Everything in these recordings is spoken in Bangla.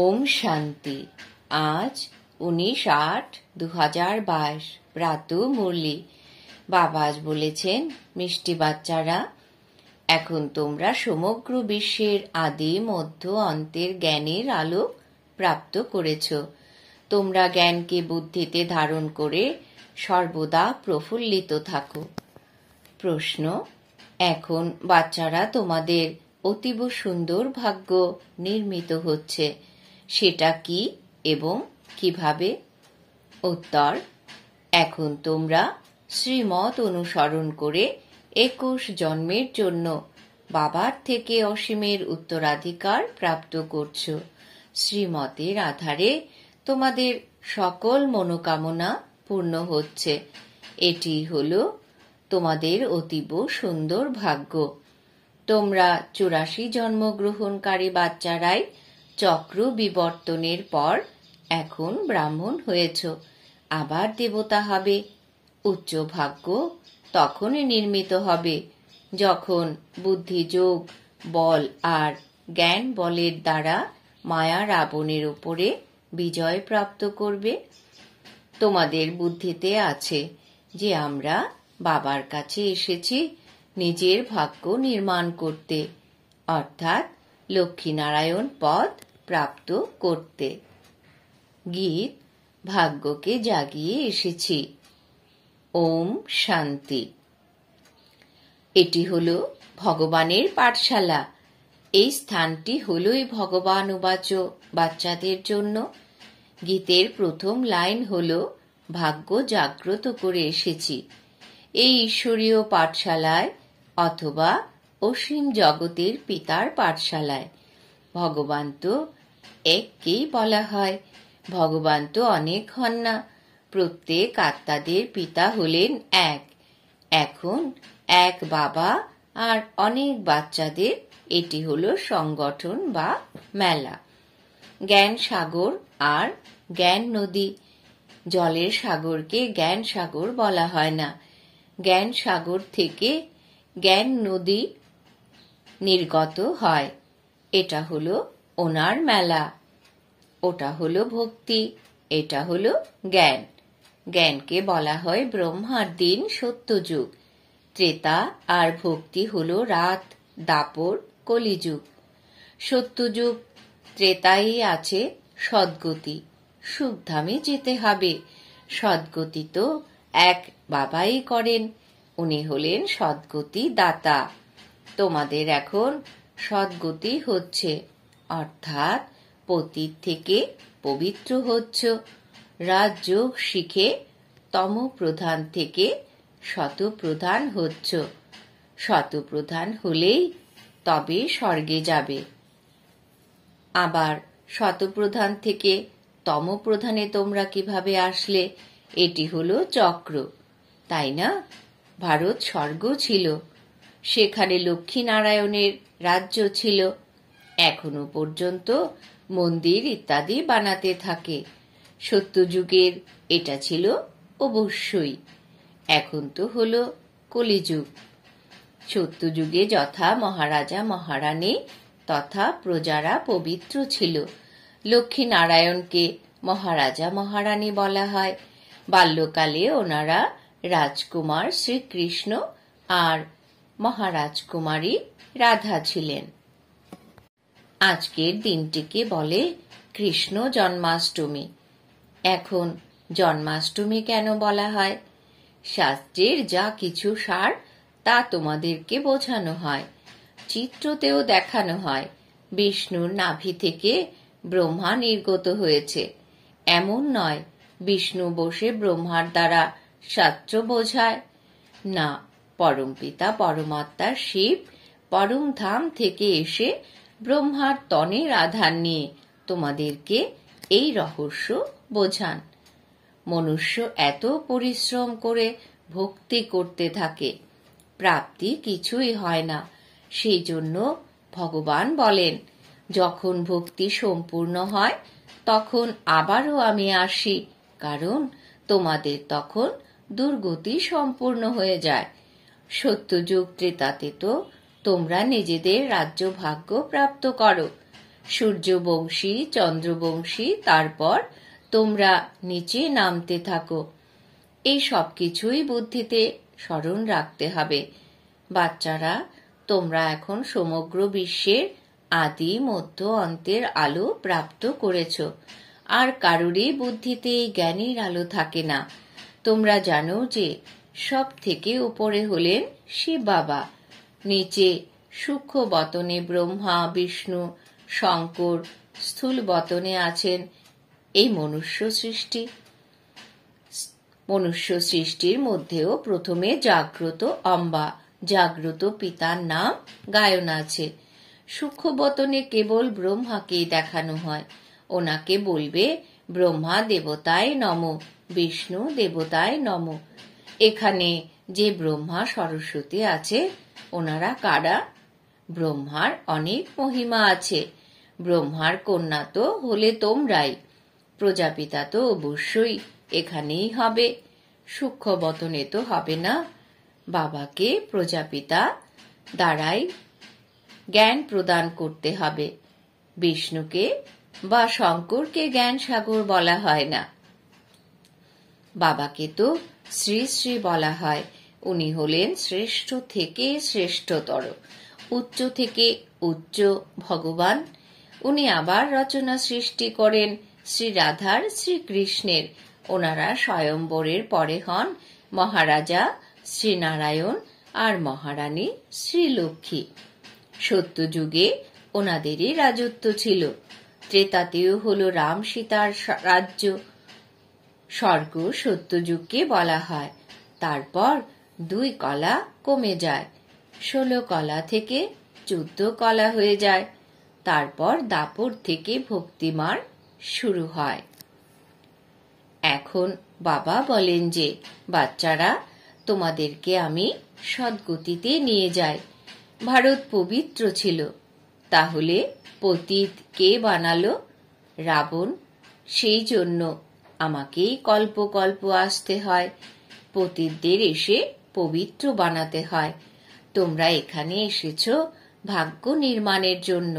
ওম শান্তি আজ উনিশ আট দু হাজার বাইশ প্রাতু মুরলি বাবা আজ বলেছেন মিষ্টি বাচ্চারা এখন তোমরা সমগ্র বিশ্বের আদি মধ্য অন্তের জ্ঞানের আলো প্রাপ্ত করেছ তোমরা জ্ঞানকে বুদ্ধিতে ধারণ করে সর্বদা প্রফুল্লিত থাকো প্রশ্ন এখন বাচ্চারা তোমাদের অতীব সুন্দর ভাগ্য নির্মিত হচ্ছে সেটা কি এবং কিভাবে উত্তর এখন তোমরা শ্রীমত অনুসরণ করে একুশ জন্মের জন্য বাবার থেকে অসীমের উত্তরাধিকার প্রাপ্ত করছ শ্রীমতের আধারে তোমাদের সকল মনোকামনা পূর্ণ হচ্ছে এটি হল তোমাদের অতীব সুন্দর ভাগ্য তোমরা চুরাশি জন্মগ্রহণকারী বাচ্চারাই চক্র বিবর্তনের পর এখন ব্রাহ্মণ হয়েছ আবার দেবতা হবে উচ্চ ভাগ্য তখনই নির্মিত হবে যখন বুদ্ধিযোগ বল আর জ্ঞান বলের দ্বারা মায়া রাবণের উপরে বিজয় প্রাপ্ত করবে তোমাদের বুদ্ধিতে আছে যে আমরা বাবার কাছে এসেছি নিজের ভাগ্য নির্মাণ করতে অর্থাৎ লক্ষ্মীনারায়ণ পথ প্রাপ্ত করতে গীত ভাগ্যকে জাগিয়ে এসেছি ওম শান্তি এটি হল ভগবানের পাঠশালা এই স্থানটি হলই ভগবান উবাচ বাচ্চাদের জন্য গীতের প্রথম লাইন হল ভাগ্য জাগ্রত করে এসেছি এই ঈশ্বরীয় পাঠশালায় অথবা অসীম জগতের পিতার পাঠশালায় ভগবান তো এককেই বলা হয় ভগবান তো অনেক হন না প্রত্যেক আত্মাদের পিতা হলেন এক এখন এক বাবা আর অনেক বাচ্চাদের এটি হলো সংগঠন বা মেলা জ্ঞান সাগর আর জ্ঞান নদী জলের সাগরকে জ্ঞান সাগর বলা হয় না জ্ঞান সাগর থেকে জ্ঞান নদী নির্গত হয় এটা হলো ওনার মেলা ওটা হলো ভক্তি এটা হলো জ্ঞান জ্ঞানকে বলা হয় ব্রহ্মার দিন সত্যযুগ ত্রেতা আর ভক্তি হলো রাত দাপর কলিযুগ সত্যযুগ ত্রেতাই আছে সদ্গতি সুখধামে যেতে হবে সদ্গতি তো এক বাবাই করেন উনি হলেন সদ্গতি দাতা তোমাদের এখন সদ্গতি হচ্ছে অর্থাৎ পতীত থেকে পবিত্র হচ্ছ রাজযোগ শিখে তম প্রধান থেকে শতপ্রধান হচ্ছ শতপ্রধান হলেই তবে স্বর্গে যাবে আবার শতপ্রধান থেকে তমপ্রধানে তোমরা কিভাবে আসলে এটি হলো চক্র তাই না ভারত স্বর্গ ছিল সেখানে লক্ষ্মীনারায়ণের রাজ্য ছিল এখনো পর্যন্ত মন্দির ইত্যাদি বানাতে থাকে সত্যযুগের এটা ছিল অবশ্যই এখন তো হল কলিযুগ সত্যযুগে যথা মহারাজা মহারানী তথা প্রজারা পবিত্র ছিল লক্ষ্মীনারায়ণকে মহারাজা মহারানী বলা হয় বাল্যকালে ওনারা রাজকুমার শ্রীকৃষ্ণ আর মহারাজকুমারী রাধা ছিলেন আজকের দিনটিকে বলে কৃষ্ণ জন্মাষ্টমী এখন জন্মাষ্টমী কেন বলা হয় শাস্ত্রের যা কিছু সার তা তোমাদেরকে বোঝানো হয় চিত্রতেও দেখানো হয় বিষ্ণুর নাভি থেকে ব্রহ্মা নির্গত হয়েছে এমন নয় বিষ্ণু বসে ব্রহ্মার দ্বারা শাস্ত্র বোঝায় না পরম পিতা পরমাত্মা শিব পরম ধাম থেকে এসে ব্রহ্মার তনের আধার নিয়ে তোমাদেরকে এই রহস্য বোঝান মনুষ্য এত পরিশ্রম করে ভক্তি করতে থাকে প্রাপ্তি কিছুই হয় না সেই জন্য ভগবান বলেন যখন ভক্তি সম্পূর্ণ হয় তখন আবারও আমি আসি কারণ তোমাদের তখন দুর্গতি সম্পূর্ণ হয়ে যায় সত্যযুগ ত্রেতাতে তো তোমরা নিজেদের রাজ্য ভাগ্য প্রাপ্ত করো সূর্যবংশী চন্দ্রবংশী তারপর তোমরা নিচে নামতে থাকো এই সব কিছুই বুদ্ধিতে স্মরণ রাখতে হবে বাচ্চারা তোমরা এখন সমগ্র বিশ্বের আদি মধ্য অন্তের আলো প্রাপ্ত করেছ আর কারোরই বুদ্ধিতে জ্ঞানের আলো থাকে না তোমরা জানো যে সব থেকে উপরে হলেন শিব বাবা নিচে সূক্ষ্ম বতনে ব্রহ্মা বিষ্ণু শঙ্কর স্থূল বতনে আছেন এই মনুষ্য সৃষ্টি মনুষ্য সৃষ্টির মধ্যেও প্রথমে জাগ্রত অম্বা জাগ্রত পিতার নাম গায়ন আছে সূক্ষ্ম বতনে কেবল ব্রহ্মাকেই দেখানো হয় ওনাকে বলবে ব্রহ্মা দেবতায় নম বিষ্ণু দেবতায় নম এখানে যে ব্রহ্মা সরস্বতী আছে ওনারা কারা ব্রহ্মার অনেক মহিমা আছে ব্রহ্মার কন্যা তো হলে তোমরাই প্রজাপিতা তো অবশ্যই এখানেই হবে সূক্ষ্ম বতনে তো হবে না বাবাকে প্রজাপিতা দ্বারাই জ্ঞান প্রদান করতে হবে বিষ্ণুকে বা শঙ্করকে জ্ঞান সাগর বলা হয় না বাবাকে তো শ্রী শ্রী বলা হয় উনি হলেন শ্রেষ্ঠ থেকে শ্রেষ্ঠতর উচ্চ থেকে উচ্চ ভগবান উনি আবার রচনা সৃষ্টি করেন শ্রী রাধার শ্রীকৃষ্ণের ওনারা স্বয়ম্বরের পরে হন মহারাজা শ্রীনারায়ণ আর মহারানী শ্রীলক্ষ্মী সত্যযুগে ওনাদেরই রাজত্ব ছিল ত্রেতাতেও হল রাম সীতার রাজ্য স্বর্গ সত্যযুগকে বলা হয় তারপর দুই কলা কমে যায় ষোলো কলা থেকে চোদ্দ কলা হয়ে যায় তারপর দাপর থেকে ভক্তিমার শুরু হয় এখন বাবা বলেন যে বাচ্চারা তোমাদেরকে আমি সদ্গতিতে নিয়ে যাই ভারত পবিত্র ছিল তাহলে পতীত কে বানালো রাবণ সেই জন্য আমাকেই কল্প কল্প আসতে হয় পতিতদের এসে পবিত্র বানাতে হয় তোমরা এখানে এসেছ ভাগ্য নির্মাণের জন্য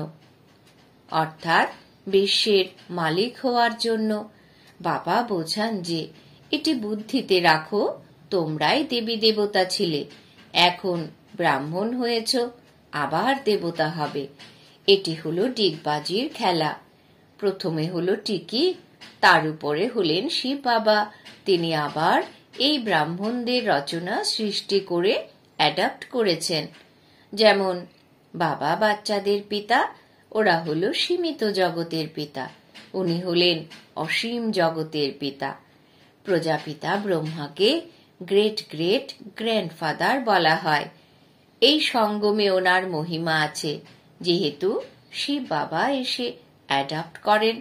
অর্থাৎ বিশ্বের মালিক হওয়ার জন্য বাবা বোঝান যে এটি বুদ্ধিতে রাখো তোমরাই দেবী দেবতা ছিলে এখন ব্রাহ্মণ হয়েছ আবার দেবতা হবে এটি হলো ডিগবাজির খেলা প্রথমে হলো টিকি তার উপরে হলেন শিব বাবা তিনি আবার এই ব্রাহ্মণদের রচনা সৃষ্টি করে অ্যাডাপ্ট করেছেন যেমন বাবা বাচ্চাদের পিতা ওরা হল সীমিত জগতের পিতা উনি হলেন অসীম জগতের পিতা প্রজাপিতা ব্রহ্মাকে গ্রেট গ্রেট গ্র্যান্ডফাদার বলা হয় এই সঙ্গমে ওনার মহিমা আছে যেহেতু শিব বাবা এসে অ্যাডাপ্ট করেন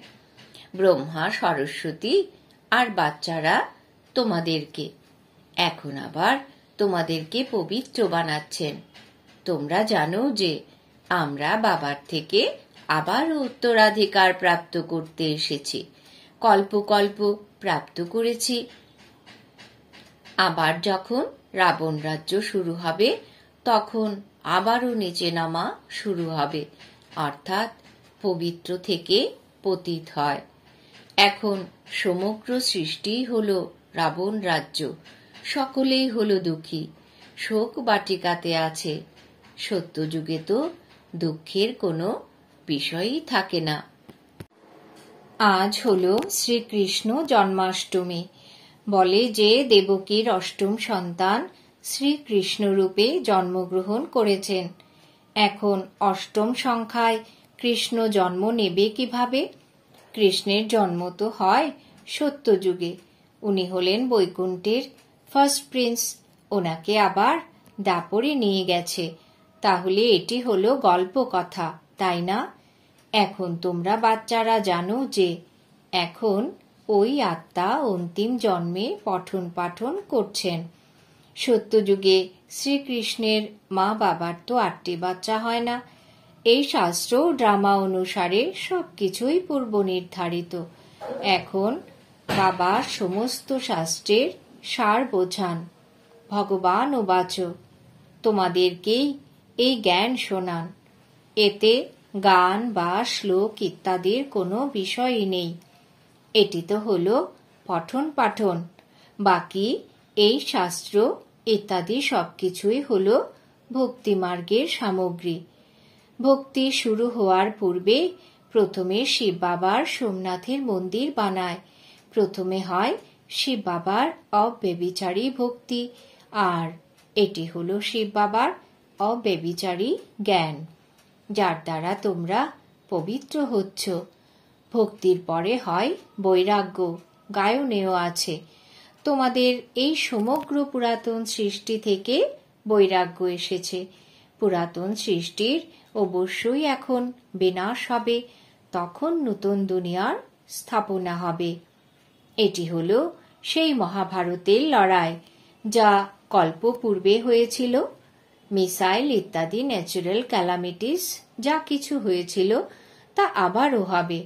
ব্রহ্মা সরস্বতী আর বাচ্চারা তোমাদেরকে এখন আবার তোমাদেরকে পবিত্র বানাচ্ছেন তোমরা জানো যে আমরা বাবার থেকে আবার উত্তরাধিকার প্রাপ্ত করতে এসেছি কল্প কল্প প্রাপ্ত করেছি আবার যখন রাবণ রাজ্য শুরু হবে তখন আবারও নিচে নামা শুরু হবে অর্থাৎ পবিত্র থেকে পতিত হয় এখন সমগ্র সৃষ্টি হল রাবণ রাজ্য সকলেই হল দুঃখী শোক বাটিকাতে আছে সত্যযুগে তো দুঃখের কোনো বিষয়ই থাকে না আজ হল শ্রীকৃষ্ণ জন্মাষ্টমী বলে যে দেবকীর অষ্টম সন্তান শ্রীকৃষ্ণরূপে জন্মগ্রহণ করেছেন এখন অষ্টম সংখ্যায় কৃষ্ণ জন্ম নেবে কিভাবে কৃষ্ণের জন্ম তো হয় সত্যযুগে উনি হলেন বৈকুণ্ঠের ফার্স্ট প্রিন্স ওনাকে আবার দাপরে নিয়ে গেছে তাহলে এটি হলো গল্প কথা তাই না এখন তোমরা বাচ্চারা জানো যে এখন ওই আত্মা অন্তিম জন্মে পঠন পাঠন করছেন সত্যযুগে শ্রীকৃষ্ণের মা বাবার তো আটটি বাচ্চা হয় না এই শাস্ত্র ড্রামা অনুসারে সব কিছুই পূর্ব নির্ধারিত এখন বাবা সমস্ত শাস্ত্রের সার বোঝান ভগবান ও বাচক তোমাদেরকেই এই জ্ঞান শোনান এতে গান বা শ্লোক ইত্যাদির কোনো বিষয়ই নেই এটি তো হল পঠন পাঠন বাকি এই শাস্ত্র ইত্যাদি সবকিছুই হল ভক্তিমার্গের সামগ্রী ভক্তি শুরু হওয়ার পূর্বে প্রথমে শিব বাবার সোমনাথের মন্দির বানায় প্রথমে হয় শিব বাবার অব্যবিচারী ভক্তি আর এটি হল শিব বাবার অব্যবিচারী জ্ঞান যার দ্বারা তোমরা পবিত্র হচ্ছ ভক্তির পরে হয় বৈরাগ্য গায়নেও আছে তোমাদের এই সমগ্র পুরাতন সৃষ্টি থেকে বৈরাগ্য এসেছে পুরাতন সৃষ্টির অবশ্যই এখন বিনাশ হবে তখন নতুন দুনিয়ার স্থাপনা হবে এটি হল সেই মহাভারতের লড়াই যা কল্প পূর্বে হয়েছিল মিসাইল ইত্যাদি ন্যাচুরাল ক্যালামিটিস যা কিছু হয়েছিল তা আবারও হবে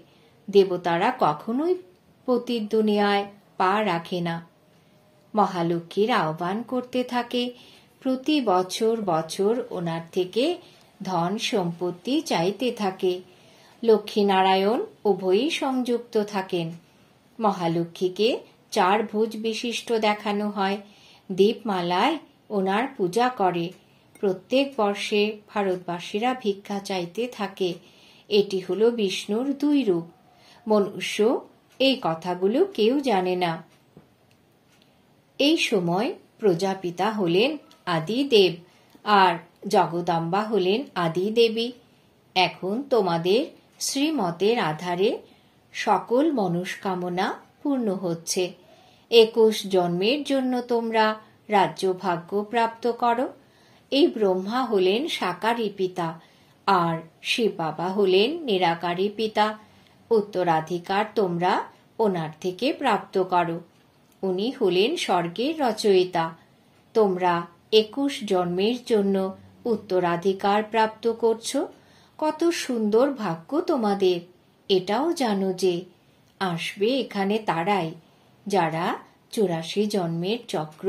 দেবতারা কখনোই পতির দুনিয়ায় পা রাখে না মহালক্ষ্মীর আহ্বান করতে থাকে প্রতি বছর বছর ওনার থেকে ধন সম্পত্তি চাইতে থাকে লক্ষ্মীনারায়ণ উভয়ই সংযুক্ত থাকেন মহালক্ষ্মীকে চার ভোজ বিশিষ্ট দেখানো হয় দীপমালায় ওনার পূজা করে প্রত্যেক বর্ষে ভারতবাসীরা ভিক্ষা চাইতে থাকে এটি হল বিষ্ণুর দুই রূপ মনুষ্য এই কথাগুলো কেউ জানে না এই সময় প্রজাপিতা হলেন আদিদেব আর জগদম্বা হলেন আদি দেবী এখন তোমাদের শ্রীমতের আধারে সকল মনস্কামনা পূর্ণ হচ্ছে একুশ জন্মের জন্য তোমরা রাজ্যভাগ্য প্রাপ্ত করো এই ব্রহ্মা হলেন সাকারী পিতা আর শিব বাবা হলেন নিরাকারী পিতা উত্তরাধিকার তোমরা ওনার থেকে প্রাপ্ত করো উনি হলেন স্বর্গের রচয়িতা তোমরা একুশ জন্মের জন্য উত্তরাধিকার প্রাপ্ত করছো কত সুন্দর ভাগ্য তোমাদের এটাও জানো যে আসবে এখানে তারাই যারা চুরাশি জন্মের চক্র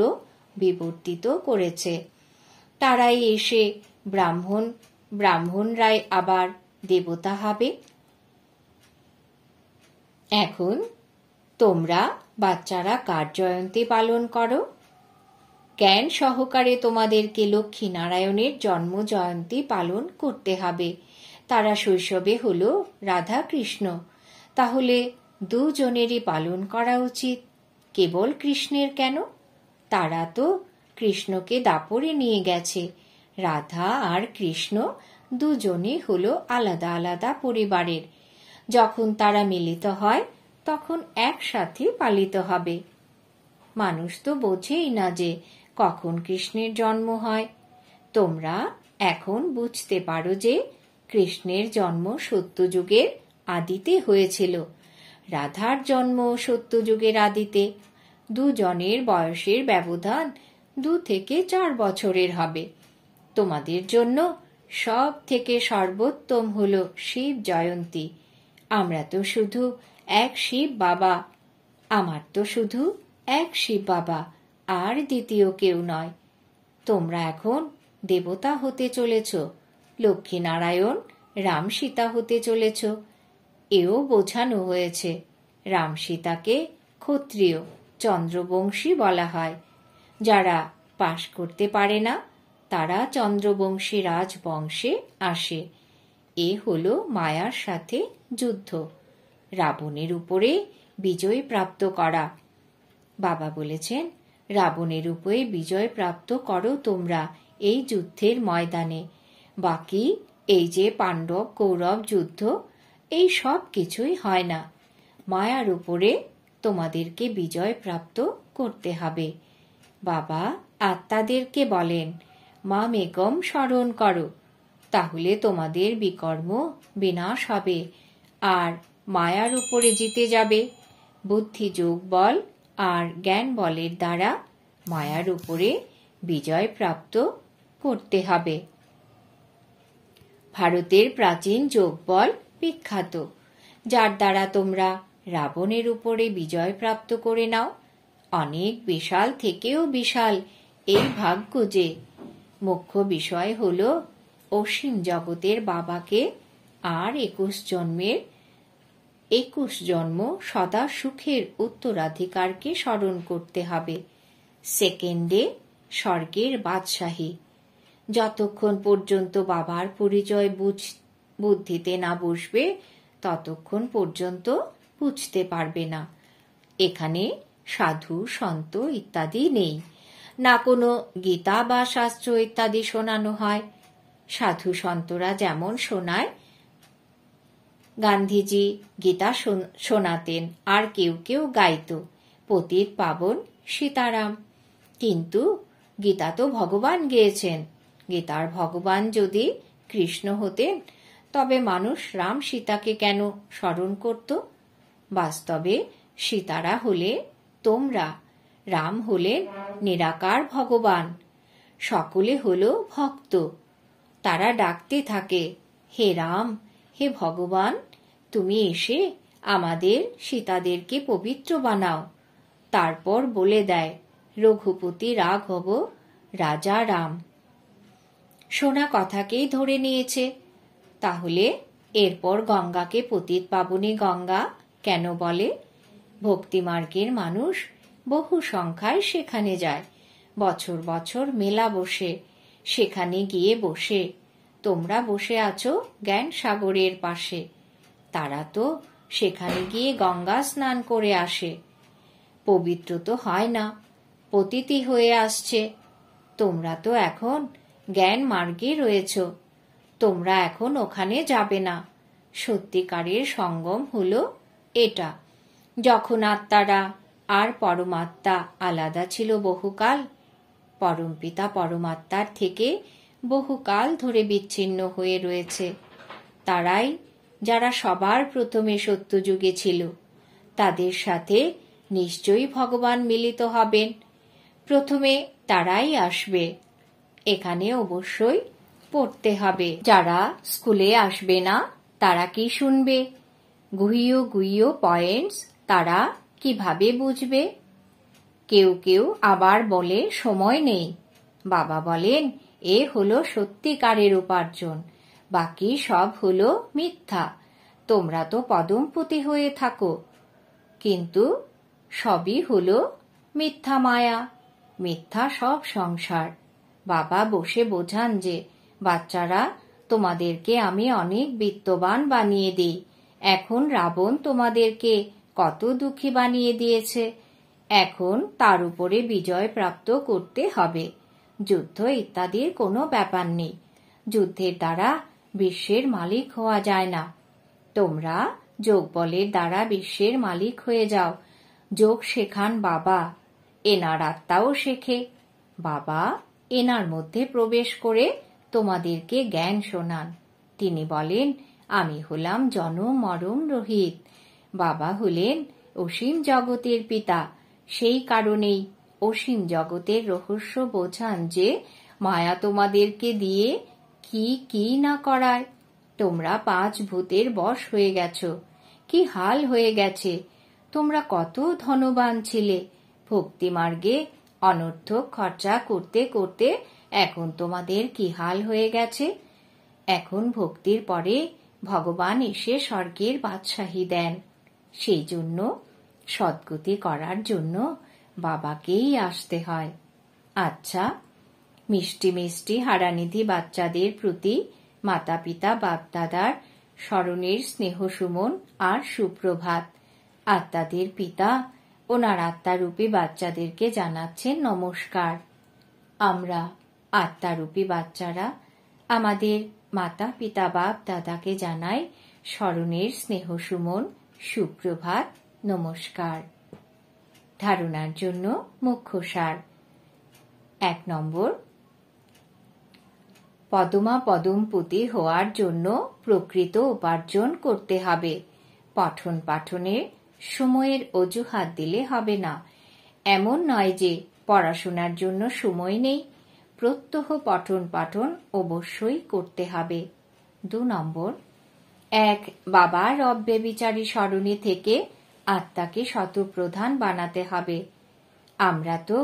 বিবর্তিত করেছে তারাই এসে ব্রাহ্মণ ব্রাহ্মণরাই আবার দেবতা হবে এখন তোমরা বাচ্চারা কার জয়ন্তী পালন করো জ্ঞান সহকারে তোমাদেরকে লক্ষ্মী নারায়ণের জন্ম জয়ন্তী পালন করতে হবে তারা শৈশবে হল রাধা কৃষ্ণ তাহলে দুজনেরই পালন করা উচিত কেবল কৃষ্ণের কেন তারা তো কৃষ্ণকে দাপরে নিয়ে গেছে রাধা আর কৃষ্ণ দুজনে হল আলাদা আলাদা পরিবারের যখন তারা মিলিত হয় তখন একসাথে পালিত হবে মানুষ তো বোঝেই না যে কখন কৃষ্ণের জন্ম হয় তোমরা এখন বুঝতে পারো যে কৃষ্ণের জন্ম সত্যযুগের আদিতে হয়েছিল রাধার জন্ম সত্যযুগের আদিতে দুজনের বয়সের ব্যবধান দু থেকে চার বছরের হবে তোমাদের জন্য সব থেকে সর্বোত্তম হল শিব জয়ন্তী আমরা তো শুধু এক শিব বাবা আমার তো শুধু এক শিব বাবা আর দ্বিতীয় কেউ নয় তোমরা এখন দেবতা হতে চলেছ লক্ষ্মীনারায়ণ রাম সীতা হতে চলেছ এও বোঝানো হয়েছে রাম সীতাকে ক্ষত্রিয় চন্দ্রবংশী বলা হয় যারা পাশ করতে পারে না তারা চন্দ্রবংশী রাজবংশে আসে এ হল মায়ার সাথে যুদ্ধ রাবণের উপরে বিজয় প্রাপ্ত করা বাবা বলেছেন রাবণের উপরে বিজয় প্রাপ্ত করো তোমরা এই যুদ্ধের ময়দানে বাকি এই যে পাণ্ডব কৌরব যুদ্ধ এই সব কিছুই হয় না মায়ার উপরে তোমাদেরকে বিজয় প্রাপ্ত করতে হবে বাবা আত্মাদেরকে বলেন মা মেগম স্মরণ করো তাহলে তোমাদের বিকর্ম বিনাশ হবে আর মায়ার উপরে জিতে যাবে বুদ্ধি যোগ বল আর জ্ঞান বলের দ্বারা মায়ার উপরে বিজয় প্রাপ্ত করতে হবে ভারতের প্রাচীন যোগবল বিখ্যাত যার দ্বারা তোমরা রাবণের উপরে বিজয় প্রাপ্ত করে নাও অনেক বিশাল থেকেও বিশাল এই ভাগ্য যে মুখ্য বিষয় হল অসীম জগতের বাবাকে আর একুশ জন্মের একুশ জন্ম সদা সুখের উত্তরাধিকারকে স্মরণ করতে হবে সেকেন্ডে স্বর্গের বাদশাহী যতক্ষণ পর্যন্ত বাবার পরিচয় বুঝ বুদ্ধিতে না বসবে ততক্ষণ পর্যন্ত বুঝতে পারবে না এখানে সাধু সন্ত ইত্যাদি নেই না কোনো গীতা বা শাস্ত্র ইত্যাদি শোনানো হয় সাধু সন্তরা যেমন শোনায় গান্ধীজি গীতা শোনাতেন আর কেউ কেউ গাইত পতির পাবন সীতারাম কিন্তু গীতা তো ভগবান গেয়েছেন গীতার ভগবান যদি কৃষ্ণ হতেন তবে মানুষ রাম সীতাকে কেন স্মরণ করত বাস্তবে সীতারা হলে তোমরা রাম হলেন নিরাকার ভগবান সকলে হল ভক্ত তারা ডাকতে থাকে হে রাম হে ভগবান তুমি এসে আমাদের সীতাদেরকে পবিত্র বানাও তারপর বলে দেয় রঘুপতি রাঘব রাজা রাম সোনা কথাকেই ধরে নিয়েছে তাহলে এরপর গঙ্গাকে পতিত পাবনি গঙ্গা কেন বলে ভক্তিমার্গের মানুষ বহু সংখ্যায় সেখানে যায় বছর বছর মেলা বসে সেখানে গিয়ে বসে তোমরা বসে আছো জ্ঞান সাগরের পাশে তারা তো সেখানে গিয়ে গঙ্গা স্নান করে আসে পবিত্র তো হয় না পতিতি হয়ে আসছে তোমরা তো এখন জ্ঞান মার্গে রয়েছ তোমরা এখন ওখানে যাবে না সত্যিকারের সঙ্গম হল এটা যখন আত্মারা আর পরমাত্মা আলাদা ছিল বহুকাল পরমপিতা পরমাত্মার থেকে বহুকাল ধরে বিচ্ছিন্ন হয়ে রয়েছে তারাই যারা সবার প্রথমে সত্যযুগে ছিল তাদের সাথে নিশ্চয়ই ভগবান মিলিত হবেন প্রথমে তারাই আসবে এখানে অবশ্যই পড়তে হবে যারা স্কুলে আসবে না তারা কি শুনবে গুহিও গুহিও পয়েন্টস তারা কিভাবে বুঝবে কেউ কেউ আবার বলে সময় নেই বাবা বলেন এ হলো সত্যিকারের উপার্জন বাকি সব হলো মিথ্যা তোমরা তো পদমপতি হয়ে থাকো কিন্তু সবই হল মিথ্যা মায়া মিথ্যা সব সংসার বাবা বসে বোঝান যে বাচ্চারা তোমাদেরকে আমি অনেক বিত্তবান বানিয়ে দিই এখন রাবণ তোমাদেরকে কত দুঃখী বানিয়ে দিয়েছে এখন তার উপরে বিজয় প্রাপ্ত করতে হবে যুদ্ধ ইত্যাদির কোনো ব্যাপার নেই যুদ্ধের দ্বারা বিশ্বের মালিক হওয়া যায় না তোমরা যোগ বলের দ্বারা বিশ্বের মালিক হয়ে যাও যোগ শেখান বাবা এনার আত্মাও শেখে বাবা এনার মধ্যে প্রবেশ করে তোমাদেরকে জ্ঞান শোনান তিনি বলেন আমি হলাম জনম মরম রহিত বাবা হলেন অসীম জগতের পিতা সেই কারণেই অসীম জগতের রহস্য বোঝান যে মায়া তোমাদেরকে দিয়ে কি কি না করায় তোমরা পাঁচ ভূতের বশ হয়ে গেছ কি হাল হয়ে গেছে তোমরা কত ধনবান ছিলে ভক্তিমার্গে অনর্থক খরচা করতে করতে এখন তোমাদের কি হাল হয়ে গেছে এখন ভক্তির পরে ভগবান এসে স্বর্গের বাদশাহী দেন সেই জন্য সদ্গতি করার জন্য বাবাকেই আসতে হয় আচ্ছা মিষ্টি মিষ্টি হারানিধি বাচ্চাদের প্রতি মাতা পিতা বাপদাদার স্মরণের স্নেহসুমন আর সুপ্রভাত আত্মাদের পিতা ওনার আত্মারূপী বাচ্চাদেরকে জানাচ্ছেন নমস্কার আমরা আত্মারূপী বাচ্চারা আমাদের মাতা পিতা বাপ দাদাকে জানাই স্মরণের স্নেহসুমন সুপ্রভাত নমস্কার ধারণার জন্য মুখ্য সার এক নম্বর পদমা পদমপতি হওয়ার জন্য প্রকৃত উপার্জন করতে হবে পঠন পাঠনের সময়ের অজুহাত দিলে হবে না এমন নয় যে পড়াশোনার জন্য সময় নেই প্রত্যহ পঠন পাঠন অবশ্যই করতে হবে দু নম্বর এক বাবা রব্বে বিচারী থেকে আত্মাকে শতপ্রধান বানাতে হবে আমরা তো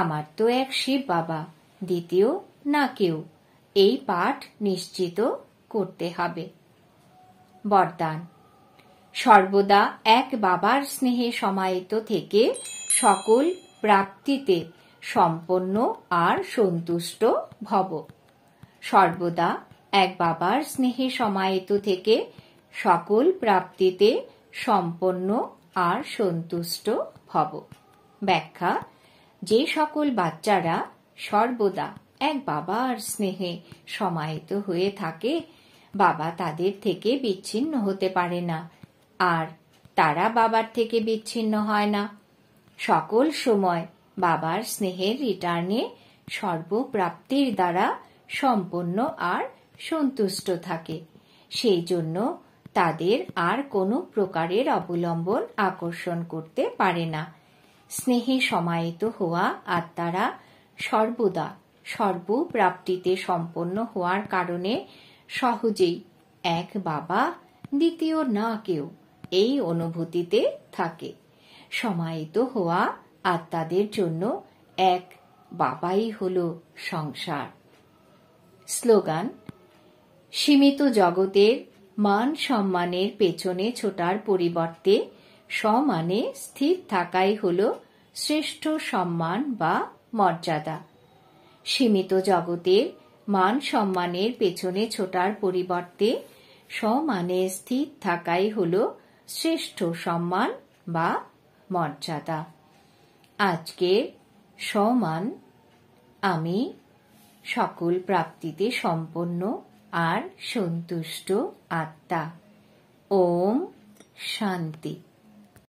আমার তো এক শিব বাবা দ্বিতীয় না কেউ এই পাঠ নিশ্চিত করতে হবে বরদান সর্বদা এক বাবার স্নেহে সমাহিত থেকে সকল প্রাপ্তিতে সম্পন্ন আর সন্তুষ্ট ভব সর্বদা এক বাবার স্নেহে সমাহিত থেকে সকল প্রাপ্তিতে সম্পন্ন আর সন্তুষ্ট হব ব্যাখ্যা যে সকল বাচ্চারা সর্বদা এক বাবার স্নেহে সমাহিত হয়ে থাকে বাবা তাদের থেকে বিচ্ছিন্ন হতে পারে না আর তারা বাবার থেকে বিচ্ছিন্ন হয় না সকল সময় বাবার স্নেহের রিটার্নে সর্বপ্রাপ্তির দ্বারা সম্পন্ন আর সন্তুষ্ট থাকে সেই জন্য তাদের আর কোনো প্রকারের অবলম্বন আকর্ষণ করতে পারে না স্নেহে সমায়িত হওয়া আত্মারা সর্বদা সর্বপ্রাপ্তিতে সম্পন্ন হওয়ার কারণে সহজেই এক বাবা দ্বিতীয় না কেউ এই অনুভূতিতে থাকে সমায়িত হওয়া আত্মাদের জন্য এক বাবাই হল সংসার স্লোগান সীমিত জগতের মান সম্মানের পেছনে ছোটার পরিবর্তে সমানে স্থির থাকাই হল শ্রেষ্ঠ সম্মান বা মর্যাদা সীমিত জগতের মান সম্মানের পেছনে ছোটার পরিবর্তে সমানে স্থির থাকাই হল শ্রেষ্ঠ সম্মান বা মর্যাদা আজকের সমান আমি সকল প্রাপ্তিতে সম্পন্ন আর সন্তুষ্ট आत्ता ओम शांति